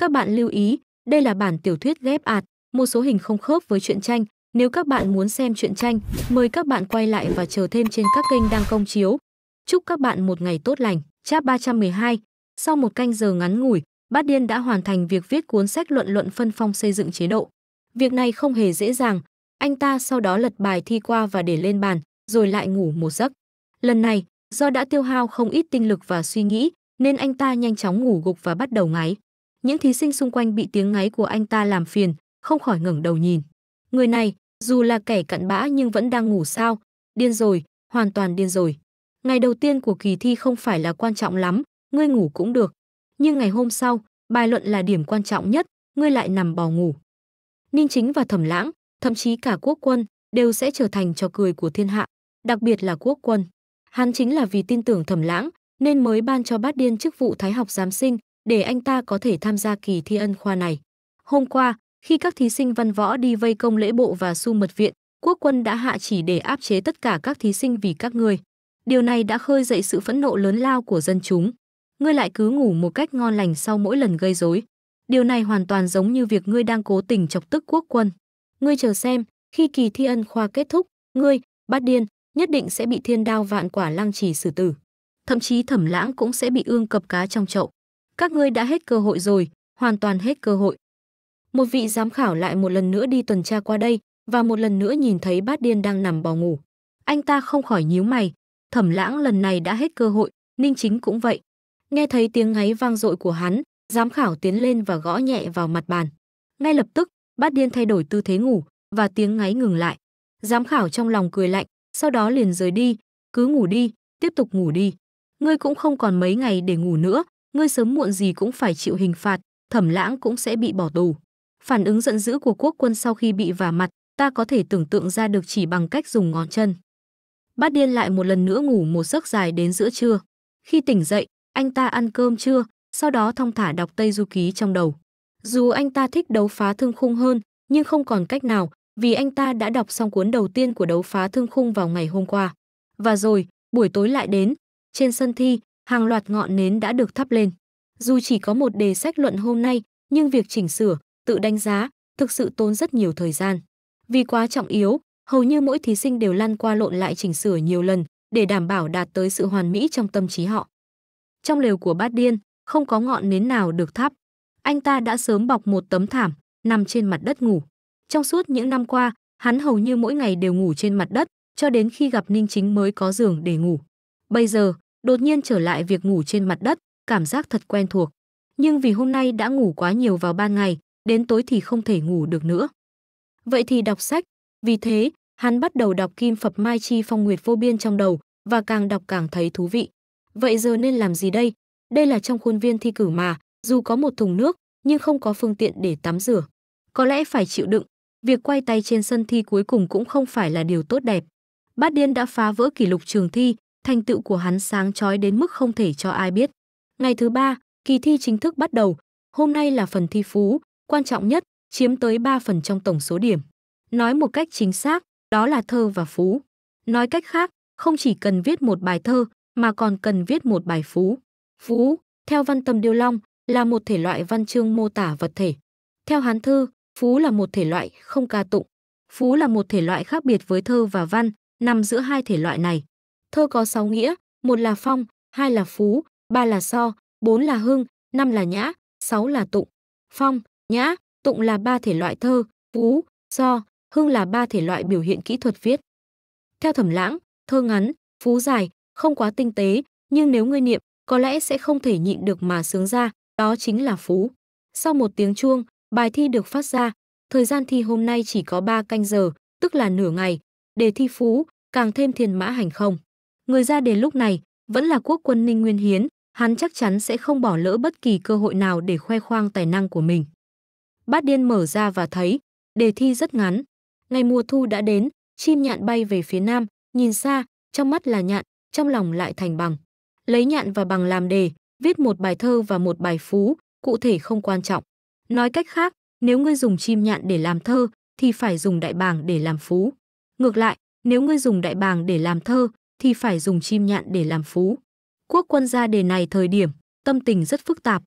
Các bạn lưu ý, đây là bản tiểu thuyết ghép ạt, một số hình không khớp với truyện tranh. Nếu các bạn muốn xem truyện tranh, mời các bạn quay lại và chờ thêm trên các kênh đang công chiếu. Chúc các bạn một ngày tốt lành. Chap 312. Sau một canh giờ ngắn ngủi, Bát Điên đã hoàn thành việc viết cuốn sách luận luận phân phong xây dựng chế độ. Việc này không hề dễ dàng, anh ta sau đó lật bài thi qua và để lên bàn, rồi lại ngủ một giấc. Lần này, do đã tiêu hao không ít tinh lực và suy nghĩ, nên anh ta nhanh chóng ngủ gục và bắt đầu ngáy những thí sinh xung quanh bị tiếng ngáy của anh ta làm phiền, không khỏi ngẩng đầu nhìn. Người này, dù là kẻ cặn bã nhưng vẫn đang ngủ sao? Điên rồi, hoàn toàn điên rồi. Ngày đầu tiên của kỳ thi không phải là quan trọng lắm, ngươi ngủ cũng được. Nhưng ngày hôm sau, bài luận là điểm quan trọng nhất, ngươi lại nằm bò ngủ. Ninh Chính và Thẩm Lãng, thậm chí cả Quốc Quân, đều sẽ trở thành trò cười của thiên hạ, đặc biệt là Quốc Quân. Hắn chính là vì tin tưởng Thẩm Lãng, nên mới ban cho bát điên chức vụ thái học giám sinh, để anh ta có thể tham gia kỳ thi ân khoa này. Hôm qua, khi các thí sinh văn võ đi vây công lễ bộ và su mật viện, quốc quân đã hạ chỉ để áp chế tất cả các thí sinh vì các ngươi. Điều này đã khơi dậy sự phẫn nộ lớn lao của dân chúng. Ngươi lại cứ ngủ một cách ngon lành sau mỗi lần gây rối. Điều này hoàn toàn giống như việc ngươi đang cố tình chọc tức quốc quân. Ngươi chờ xem, khi kỳ thi ân khoa kết thúc, ngươi, bát điên, nhất định sẽ bị thiên đao vạn quả lăng trì xử tử. Thậm chí thẩm lãng cũng sẽ bị ương cập cá trong chậu các ngươi đã hết cơ hội rồi, hoàn toàn hết cơ hội. Một vị giám khảo lại một lần nữa đi tuần tra qua đây và một lần nữa nhìn thấy bát điên đang nằm bò ngủ. Anh ta không khỏi nhíu mày, thẩm lãng lần này đã hết cơ hội, Ninh Chính cũng vậy. Nghe thấy tiếng ngáy vang dội của hắn, giám khảo tiến lên và gõ nhẹ vào mặt bàn. Ngay lập tức, bát điên thay đổi tư thế ngủ và tiếng ngáy ngừng lại. Giám khảo trong lòng cười lạnh, sau đó liền rời đi, cứ ngủ đi, tiếp tục ngủ đi. Ngươi cũng không còn mấy ngày để ngủ nữa, ngươi sớm muộn gì cũng phải chịu hình phạt, thẩm lãng cũng sẽ bị bỏ tù. Phản ứng giận dữ của quốc quân sau khi bị vả mặt, ta có thể tưởng tượng ra được chỉ bằng cách dùng ngón chân. Bát điên lại một lần nữa ngủ một giấc dài đến giữa trưa. Khi tỉnh dậy, anh ta ăn cơm trưa, sau đó thong thả đọc Tây Du Ký trong đầu. Dù anh ta thích đấu phá thương khung hơn, nhưng không còn cách nào, vì anh ta đã đọc xong cuốn đầu tiên của đấu phá thương khung vào ngày hôm qua. Và rồi, buổi tối lại đến, trên sân thi, hàng loạt ngọn nến đã được thắp lên. Dù chỉ có một đề sách luận hôm nay, nhưng việc chỉnh sửa, tự đánh giá thực sự tốn rất nhiều thời gian. Vì quá trọng yếu, hầu như mỗi thí sinh đều lăn qua lộn lại chỉnh sửa nhiều lần để đảm bảo đạt tới sự hoàn mỹ trong tâm trí họ. Trong lều của Bát Điên, không có ngọn nến nào được thắp. Anh ta đã sớm bọc một tấm thảm, nằm trên mặt đất ngủ. Trong suốt những năm qua, hắn hầu như mỗi ngày đều ngủ trên mặt đất, cho đến khi gặp Ninh Chính mới có giường để ngủ. Bây giờ, đột nhiên trở lại việc ngủ trên mặt đất, cảm giác thật quen thuộc. Nhưng vì hôm nay đã ngủ quá nhiều vào ban ngày, đến tối thì không thể ngủ được nữa. Vậy thì đọc sách, vì thế, hắn bắt đầu đọc Kim Phập Mai Chi Phong Nguyệt Vô Biên trong đầu và càng đọc càng thấy thú vị. Vậy giờ nên làm gì đây? Đây là trong khuôn viên thi cử mà, dù có một thùng nước, nhưng không có phương tiện để tắm rửa. Có lẽ phải chịu đựng, việc quay tay trên sân thi cuối cùng cũng không phải là điều tốt đẹp. Bát Điên đã phá vỡ kỷ lục trường thi, thành tựu của hắn sáng chói đến mức không thể cho ai biết. Ngày thứ ba, kỳ thi chính thức bắt đầu. Hôm nay là phần thi phú, quan trọng nhất, chiếm tới 3 phần trong tổng số điểm. Nói một cách chính xác, đó là thơ và phú. Nói cách khác, không chỉ cần viết một bài thơ, mà còn cần viết một bài phú. Phú, theo văn tâm điêu long, là một thể loại văn chương mô tả vật thể. Theo hán thư, phú là một thể loại không ca tụng. Phú là một thể loại khác biệt với thơ và văn, nằm giữa hai thể loại này. Thơ có 6 nghĩa, một là phong, hai là phú, ba là so, bốn là hưng, năm là nhã, sáu là tụng. Phong, nhã, tụng là ba thể loại thơ, phú, so, hưng là ba thể loại biểu hiện kỹ thuật viết. Theo Thẩm Lãng, thơ ngắn, phú dài, không quá tinh tế, nhưng nếu ngươi niệm, có lẽ sẽ không thể nhịn được mà sướng ra, đó chính là phú. Sau một tiếng chuông, bài thi được phát ra, thời gian thi hôm nay chỉ có 3 canh giờ, tức là nửa ngày. Để thi phú, càng thêm thiền mã hành không. Người ra đề lúc này vẫn là quốc quân Ninh Nguyên Hiến, hắn chắc chắn sẽ không bỏ lỡ bất kỳ cơ hội nào để khoe khoang tài năng của mình. Bát điên mở ra và thấy, đề thi rất ngắn. Ngày mùa thu đã đến, chim nhạn bay về phía nam, nhìn xa, trong mắt là nhạn, trong lòng lại thành bằng. Lấy nhạn và bằng làm đề, viết một bài thơ và một bài phú, cụ thể không quan trọng. Nói cách khác, nếu ngươi dùng chim nhạn để làm thơ, thì phải dùng đại bàng để làm phú. Ngược lại, nếu ngươi dùng đại bàng để làm thơ, thì phải dùng chim nhạn để làm phú. Quốc quân ra đề này thời điểm, tâm tình rất phức tạp.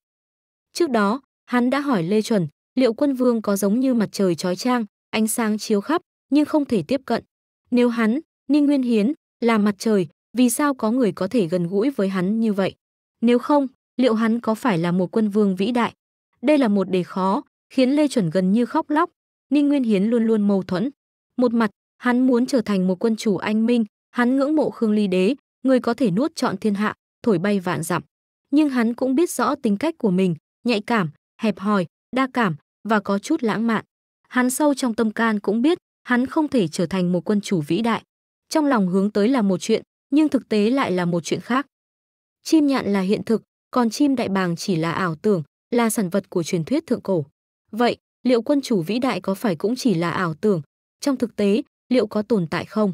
Trước đó, hắn đã hỏi Lê Chuẩn liệu quân vương có giống như mặt trời trói trang, ánh sáng chiếu khắp, nhưng không thể tiếp cận. Nếu hắn, Ninh Nguyên Hiến, là mặt trời, vì sao có người có thể gần gũi với hắn như vậy? Nếu không, liệu hắn có phải là một quân vương vĩ đại? Đây là một đề khó, khiến Lê Chuẩn gần như khóc lóc. Ninh Nguyên Hiến luôn luôn mâu thuẫn. Một mặt, hắn muốn trở thành một quân chủ anh minh, Hắn ngưỡng mộ Khương Ly Đế, người có thể nuốt chọn thiên hạ, thổi bay vạn dặm. Nhưng hắn cũng biết rõ tính cách của mình, nhạy cảm, hẹp hòi, đa cảm và có chút lãng mạn. Hắn sâu trong tâm can cũng biết, hắn không thể trở thành một quân chủ vĩ đại. Trong lòng hướng tới là một chuyện, nhưng thực tế lại là một chuyện khác. Chim nhạn là hiện thực, còn chim đại bàng chỉ là ảo tưởng, là sản vật của truyền thuyết thượng cổ. Vậy, liệu quân chủ vĩ đại có phải cũng chỉ là ảo tưởng? Trong thực tế, liệu có tồn tại không?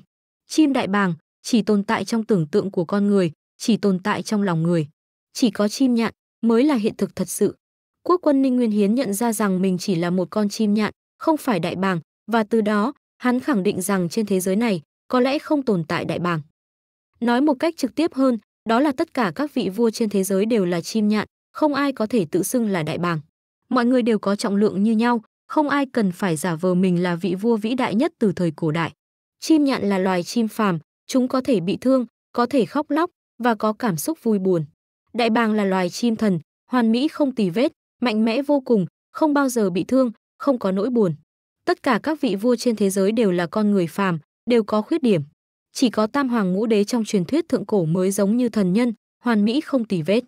Chim đại bàng chỉ tồn tại trong tưởng tượng của con người, chỉ tồn tại trong lòng người. Chỉ có chim nhạn mới là hiện thực thật sự. Quốc quân Ninh Nguyên Hiến nhận ra rằng mình chỉ là một con chim nhạn, không phải đại bàng, và từ đó, hắn khẳng định rằng trên thế giới này có lẽ không tồn tại đại bàng. Nói một cách trực tiếp hơn, đó là tất cả các vị vua trên thế giới đều là chim nhạn, không ai có thể tự xưng là đại bàng. Mọi người đều có trọng lượng như nhau, không ai cần phải giả vờ mình là vị vua vĩ đại nhất từ thời cổ đại. Chim nhạn là loài chim phàm, chúng có thể bị thương, có thể khóc lóc và có cảm xúc vui buồn. Đại bàng là loài chim thần, hoàn mỹ không tì vết, mạnh mẽ vô cùng, không bao giờ bị thương, không có nỗi buồn. Tất cả các vị vua trên thế giới đều là con người phàm, đều có khuyết điểm. Chỉ có Tam Hoàng Ngũ Đế trong truyền thuyết thượng cổ mới giống như thần nhân, hoàn mỹ không tì vết.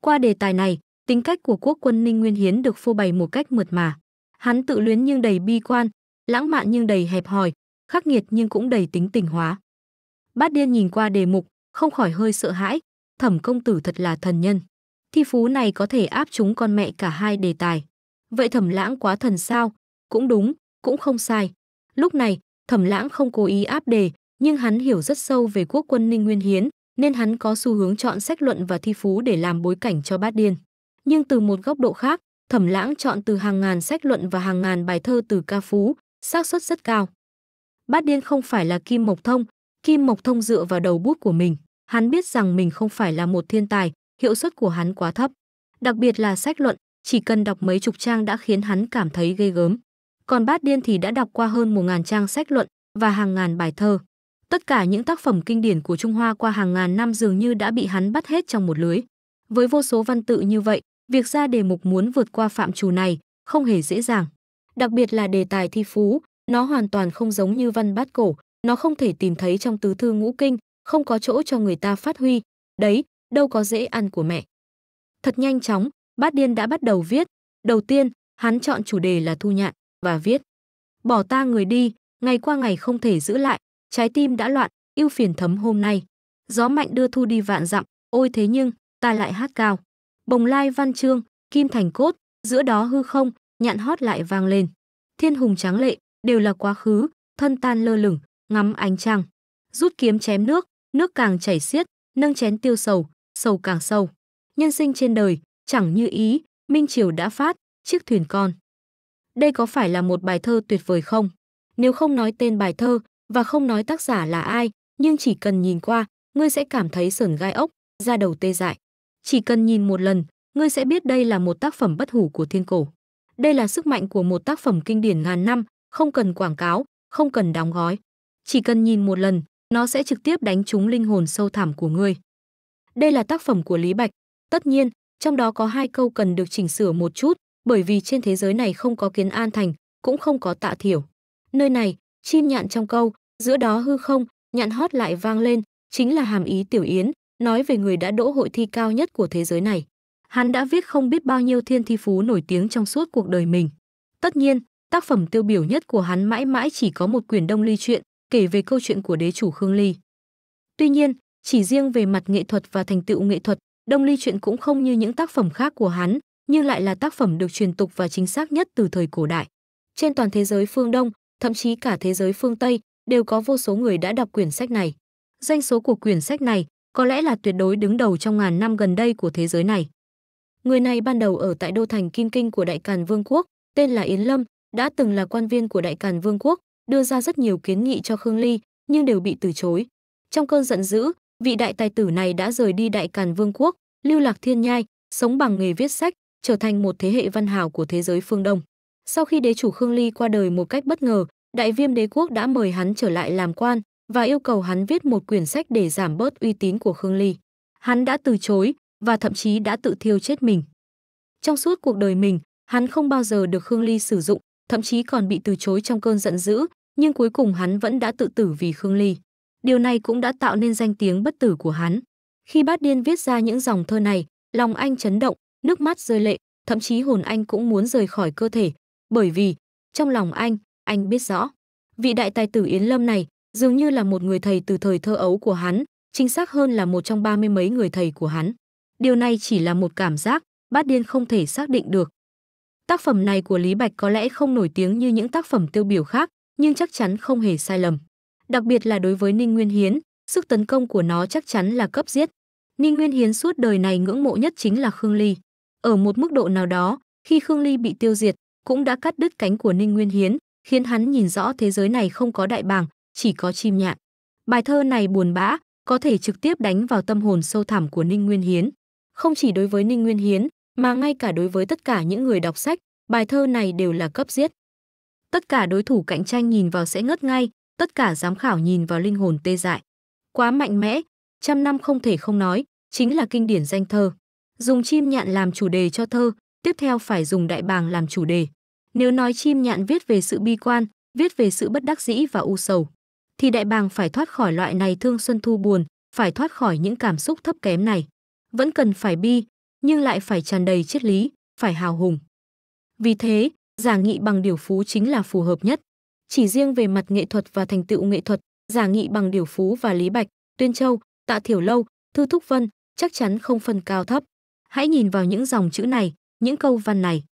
Qua đề tài này, tính cách của quốc quân Ninh Nguyên Hiến được phô bày một cách mượt mà. Hắn tự luyến nhưng đầy bi quan, lãng mạn nhưng đầy hẹp hòi, khắc nghiệt nhưng cũng đầy tính tình hóa. Bát Điên nhìn qua đề mục, không khỏi hơi sợ hãi, thẩm công tử thật là thần nhân. Thi phú này có thể áp chúng con mẹ cả hai đề tài. Vậy thẩm lãng quá thần sao? Cũng đúng, cũng không sai. Lúc này, thẩm lãng không cố ý áp đề, nhưng hắn hiểu rất sâu về quốc quân Ninh Nguyên Hiến, nên hắn có xu hướng chọn sách luận và thi phú để làm bối cảnh cho bát điên. Nhưng từ một góc độ khác, thẩm lãng chọn từ hàng ngàn sách luận và hàng ngàn bài thơ từ ca phú, xác suất rất cao. Bát Điên không phải là Kim Mộc Thông, Kim Mộc Thông dựa vào đầu bút của mình, hắn biết rằng mình không phải là một thiên tài, hiệu suất của hắn quá thấp. Đặc biệt là sách luận, chỉ cần đọc mấy chục trang đã khiến hắn cảm thấy ghê gớm. Còn Bát Điên thì đã đọc qua hơn một ngàn trang sách luận và hàng ngàn bài thơ. Tất cả những tác phẩm kinh điển của Trung Hoa qua hàng ngàn năm dường như đã bị hắn bắt hết trong một lưới. Với vô số văn tự như vậy, việc ra đề mục muốn vượt qua phạm trù này không hề dễ dàng. Đặc biệt là đề tài thi phú, nó hoàn toàn không giống như văn bát cổ, nó không thể tìm thấy trong tứ thư ngũ kinh, không có chỗ cho người ta phát huy. Đấy, đâu có dễ ăn của mẹ. Thật nhanh chóng, bát điên đã bắt đầu viết. Đầu tiên, hắn chọn chủ đề là thu nhạn và viết. Bỏ ta người đi, ngày qua ngày không thể giữ lại, trái tim đã loạn, yêu phiền thấm hôm nay. Gió mạnh đưa thu đi vạn dặm, ôi thế nhưng, ta lại hát cao. Bồng lai văn chương, kim thành cốt, giữa đó hư không, nhạn hót lại vang lên. Thiên hùng tráng lệ, đều là quá khứ, thân tan lơ lửng, ngắm ánh trăng. Rút kiếm chém nước, nước càng chảy xiết, nâng chén tiêu sầu, sầu càng sâu. Nhân sinh trên đời, chẳng như ý, Minh Triều đã phát, chiếc thuyền con. Đây có phải là một bài thơ tuyệt vời không? Nếu không nói tên bài thơ và không nói tác giả là ai, nhưng chỉ cần nhìn qua, ngươi sẽ cảm thấy sởn gai ốc, da đầu tê dại. Chỉ cần nhìn một lần, ngươi sẽ biết đây là một tác phẩm bất hủ của thiên cổ. Đây là sức mạnh của một tác phẩm kinh điển ngàn năm, không cần quảng cáo, không cần đóng gói. Chỉ cần nhìn một lần, nó sẽ trực tiếp đánh trúng linh hồn sâu thẳm của ngươi. Đây là tác phẩm của Lý Bạch. Tất nhiên, trong đó có hai câu cần được chỉnh sửa một chút, bởi vì trên thế giới này không có kiến an thành, cũng không có tạ thiểu. Nơi này, chim nhạn trong câu, giữa đó hư không, nhạn hót lại vang lên, chính là hàm ý tiểu yến, nói về người đã đỗ hội thi cao nhất của thế giới này. Hắn đã viết không biết bao nhiêu thiên thi phú nổi tiếng trong suốt cuộc đời mình. Tất nhiên, Tác phẩm tiêu biểu nhất của hắn mãi mãi chỉ có một quyển Đông Ly truyện, kể về câu chuyện của đế chủ Khương Ly. Tuy nhiên, chỉ riêng về mặt nghệ thuật và thành tựu nghệ thuật, Đông Ly truyện cũng không như những tác phẩm khác của hắn, nhưng lại là tác phẩm được truyền tục và chính xác nhất từ thời cổ đại. Trên toàn thế giới phương Đông, thậm chí cả thế giới phương Tây, đều có vô số người đã đọc quyển sách này. Doanh số của quyển sách này có lẽ là tuyệt đối đứng đầu trong ngàn năm gần đây của thế giới này. Người này ban đầu ở tại đô thành Kim Kinh của Đại Càn Vương quốc, tên là Yến Lâm, đã từng là quan viên của Đại Càn Vương quốc, đưa ra rất nhiều kiến nghị cho Khương Ly, nhưng đều bị từ chối. Trong cơn giận dữ, vị đại tài tử này đã rời đi Đại Càn Vương quốc, lưu lạc thiên nhai, sống bằng nghề viết sách, trở thành một thế hệ văn hào của thế giới phương Đông. Sau khi đế chủ Khương Ly qua đời một cách bất ngờ, Đại Viêm đế quốc đã mời hắn trở lại làm quan và yêu cầu hắn viết một quyển sách để giảm bớt uy tín của Khương Ly. Hắn đã từ chối và thậm chí đã tự thiêu chết mình. Trong suốt cuộc đời mình, hắn không bao giờ được Khương Ly sử dụng, thậm chí còn bị từ chối trong cơn giận dữ, nhưng cuối cùng hắn vẫn đã tự tử vì Khương Ly. Điều này cũng đã tạo nên danh tiếng bất tử của hắn. Khi Bát Điên viết ra những dòng thơ này, lòng anh chấn động, nước mắt rơi lệ, thậm chí hồn anh cũng muốn rời khỏi cơ thể, bởi vì trong lòng anh, anh biết rõ, vị đại tài tử Yến Lâm này dường như là một người thầy từ thời thơ ấu của hắn, chính xác hơn là một trong ba mươi mấy người thầy của hắn. Điều này chỉ là một cảm giác, Bát Điên không thể xác định được, Tác phẩm này của Lý Bạch có lẽ không nổi tiếng như những tác phẩm tiêu biểu khác, nhưng chắc chắn không hề sai lầm. Đặc biệt là đối với Ninh Nguyên Hiến, sức tấn công của nó chắc chắn là cấp giết. Ninh Nguyên Hiến suốt đời này ngưỡng mộ nhất chính là Khương Ly. Ở một mức độ nào đó, khi Khương Ly bị tiêu diệt, cũng đã cắt đứt cánh của Ninh Nguyên Hiến, khiến hắn nhìn rõ thế giới này không có đại bàng, chỉ có chim nhạn. Bài thơ này buồn bã, có thể trực tiếp đánh vào tâm hồn sâu thẳm của Ninh Nguyên Hiến. Không chỉ đối với Ninh Nguyên Hiến, mà ngay cả đối với tất cả những người đọc sách, bài thơ này đều là cấp giết. Tất cả đối thủ cạnh tranh nhìn vào sẽ ngất ngay, tất cả giám khảo nhìn vào linh hồn tê dại. Quá mạnh mẽ, trăm năm không thể không nói, chính là kinh điển danh thơ. Dùng chim nhạn làm chủ đề cho thơ, tiếp theo phải dùng đại bàng làm chủ đề. Nếu nói chim nhạn viết về sự bi quan, viết về sự bất đắc dĩ và u sầu, thì đại bàng phải thoát khỏi loại này thương xuân thu buồn, phải thoát khỏi những cảm xúc thấp kém này. Vẫn cần phải bi, nhưng lại phải tràn đầy triết lý, phải hào hùng. Vì thế, giả nghị bằng điều phú chính là phù hợp nhất. Chỉ riêng về mặt nghệ thuật và thành tựu nghệ thuật, giả nghị bằng điều phú và Lý Bạch, Tuyên Châu, Tạ Thiểu Lâu, Thư Thúc Vân chắc chắn không phân cao thấp. Hãy nhìn vào những dòng chữ này, những câu văn này.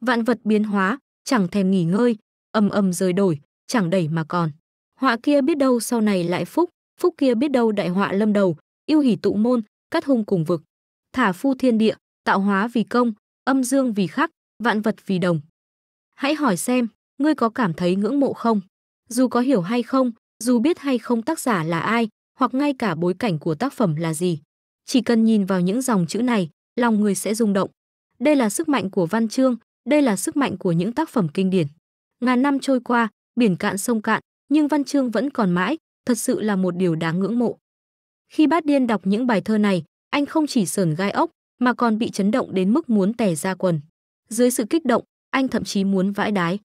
Vạn vật biến hóa, chẳng thèm nghỉ ngơi, ầm ầm rời đổi, chẳng đẩy mà còn. Họa kia biết đâu sau này lại phúc, phúc kia biết đâu đại họa lâm đầu, yêu hỉ tụ môn, cắt hung cùng vực thả phu thiên địa, tạo hóa vì công, âm dương vì khắc, vạn vật vì đồng. Hãy hỏi xem, ngươi có cảm thấy ngưỡng mộ không? Dù có hiểu hay không, dù biết hay không tác giả là ai, hoặc ngay cả bối cảnh của tác phẩm là gì. Chỉ cần nhìn vào những dòng chữ này, lòng người sẽ rung động. Đây là sức mạnh của văn chương, đây là sức mạnh của những tác phẩm kinh điển. Ngàn năm trôi qua, biển cạn sông cạn, nhưng văn chương vẫn còn mãi, thật sự là một điều đáng ngưỡng mộ. Khi Bát Điên đọc những bài thơ này, anh không chỉ sờn gai ốc mà còn bị chấn động đến mức muốn tè ra quần. Dưới sự kích động, anh thậm chí muốn vãi đái.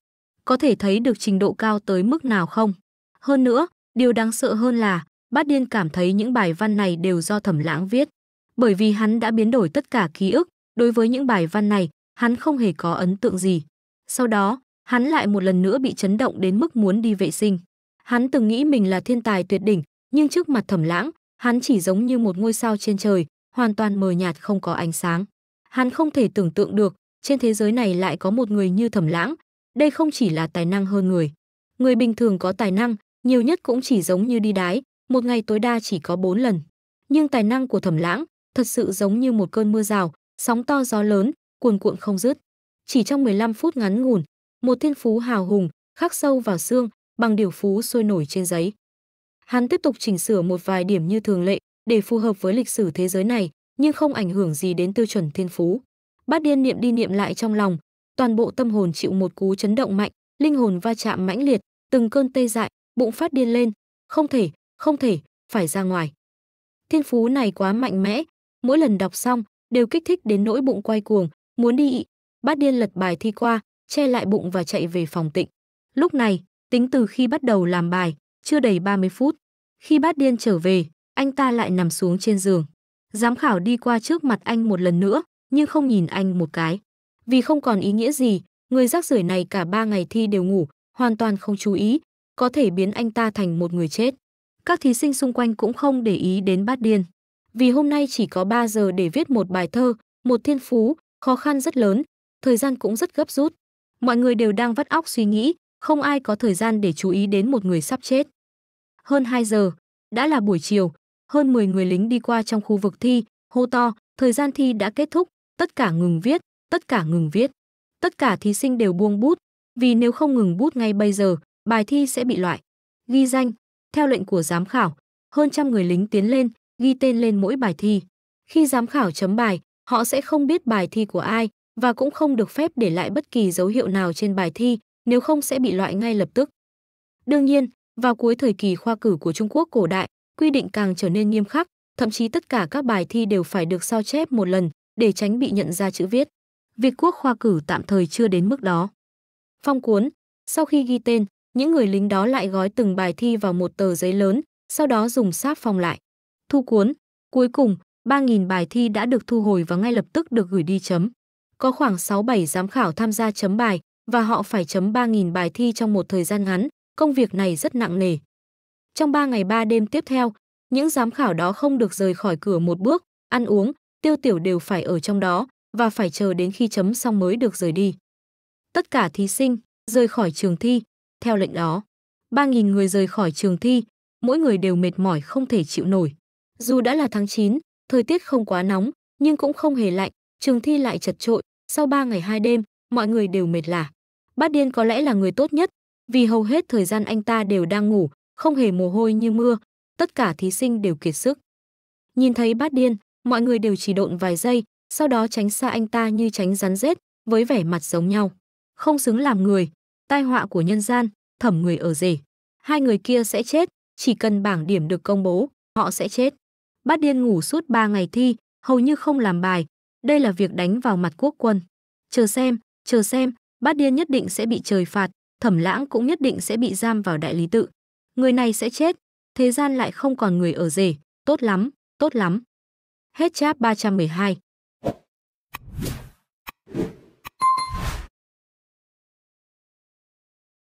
Có thể thấy được trình độ cao tới mức nào không? Hơn nữa, điều đáng sợ hơn là Bát Điên cảm thấy những bài văn này đều do Thẩm Lãng viết, bởi vì hắn đã biến đổi tất cả ký ức, đối với những bài văn này, hắn không hề có ấn tượng gì. Sau đó, hắn lại một lần nữa bị chấn động đến mức muốn đi vệ sinh. Hắn từng nghĩ mình là thiên tài tuyệt đỉnh, nhưng trước mặt Thẩm Lãng, hắn chỉ giống như một ngôi sao trên trời, hoàn toàn mờ nhạt không có ánh sáng. Hắn không thể tưởng tượng được, trên thế giới này lại có một người như Thẩm Lãng, đây không chỉ là tài năng hơn người. Người bình thường có tài năng, nhiều nhất cũng chỉ giống như đi đái, một ngày tối đa chỉ có 4 lần. Nhưng tài năng của Thẩm Lãng thật sự giống như một cơn mưa rào, sóng to gió lớn, cuồn cuộn không dứt. Chỉ trong 15 phút ngắn ngủn, một thiên phú hào hùng, khắc sâu vào xương, bằng điều phú sôi nổi trên giấy. Hắn tiếp tục chỉnh sửa một vài điểm như thường lệ, để phù hợp với lịch sử thế giới này, nhưng không ảnh hưởng gì đến tiêu chuẩn thiên phú. Bát điên niệm đi niệm lại trong lòng, toàn bộ tâm hồn chịu một cú chấn động mạnh, linh hồn va chạm mãnh liệt, từng cơn tê dại, bụng phát điên lên, không thể, không thể, phải ra ngoài. Thiên phú này quá mạnh mẽ, mỗi lần đọc xong đều kích thích đến nỗi bụng quay cuồng, muốn đi ị. Bát điên lật bài thi qua, che lại bụng và chạy về phòng tịnh. Lúc này, tính từ khi bắt đầu làm bài, chưa đầy 30 phút. Khi bát điên trở về, anh ta lại nằm xuống trên giường. Giám khảo đi qua trước mặt anh một lần nữa, nhưng không nhìn anh một cái. Vì không còn ý nghĩa gì, người rác rưởi này cả ba ngày thi đều ngủ, hoàn toàn không chú ý, có thể biến anh ta thành một người chết. Các thí sinh xung quanh cũng không để ý đến bát điên. Vì hôm nay chỉ có 3 giờ để viết một bài thơ, một thiên phú, khó khăn rất lớn, thời gian cũng rất gấp rút. Mọi người đều đang vắt óc suy nghĩ, không ai có thời gian để chú ý đến một người sắp chết. Hơn 2 giờ, đã là buổi chiều, hơn 10 người lính đi qua trong khu vực thi, hô to, thời gian thi đã kết thúc, tất cả ngừng viết, tất cả ngừng viết. Tất cả thí sinh đều buông bút, vì nếu không ngừng bút ngay bây giờ, bài thi sẽ bị loại. Ghi danh, theo lệnh của giám khảo, hơn trăm người lính tiến lên, ghi tên lên mỗi bài thi. Khi giám khảo chấm bài, họ sẽ không biết bài thi của ai và cũng không được phép để lại bất kỳ dấu hiệu nào trên bài thi, nếu không sẽ bị loại ngay lập tức. Đương nhiên, vào cuối thời kỳ khoa cử của Trung Quốc cổ đại, quy định càng trở nên nghiêm khắc, thậm chí tất cả các bài thi đều phải được sao chép một lần để tránh bị nhận ra chữ viết. Việc Quốc khoa cử tạm thời chưa đến mức đó. Phong cuốn, sau khi ghi tên, những người lính đó lại gói từng bài thi vào một tờ giấy lớn, sau đó dùng sáp phong lại. Thu cuốn, cuối cùng, 3.000 bài thi đã được thu hồi và ngay lập tức được gửi đi chấm. Có khoảng 6-7 giám khảo tham gia chấm bài và họ phải chấm 3.000 bài thi trong một thời gian ngắn, công việc này rất nặng nề. Trong 3 ngày 3 đêm tiếp theo, những giám khảo đó không được rời khỏi cửa một bước, ăn uống, tiêu tiểu đều phải ở trong đó và phải chờ đến khi chấm xong mới được rời đi. Tất cả thí sinh rời khỏi trường thi, theo lệnh đó. 3.000 người rời khỏi trường thi, mỗi người đều mệt mỏi không thể chịu nổi. Dù đã là tháng 9, thời tiết không quá nóng, nhưng cũng không hề lạnh, trường thi lại chật trội. Sau 3 ngày 2 đêm, mọi người đều mệt lả. Bát Điên có lẽ là người tốt nhất, vì hầu hết thời gian anh ta đều đang ngủ, không hề mồ hôi như mưa, tất cả thí sinh đều kiệt sức. Nhìn thấy bát điên, mọi người đều chỉ độn vài giây, sau đó tránh xa anh ta như tránh rắn rết, với vẻ mặt giống nhau. Không xứng làm người, tai họa của nhân gian, thẩm người ở rể. Hai người kia sẽ chết, chỉ cần bảng điểm được công bố, họ sẽ chết. Bát điên ngủ suốt 3 ngày thi, hầu như không làm bài. Đây là việc đánh vào mặt quốc quân. Chờ xem, chờ xem, bát điên nhất định sẽ bị trời phạt, thẩm lãng cũng nhất định sẽ bị giam vào đại lý tự. Người này sẽ chết, thế gian lại không còn người ở rể, tốt lắm, tốt lắm. Hết chap 312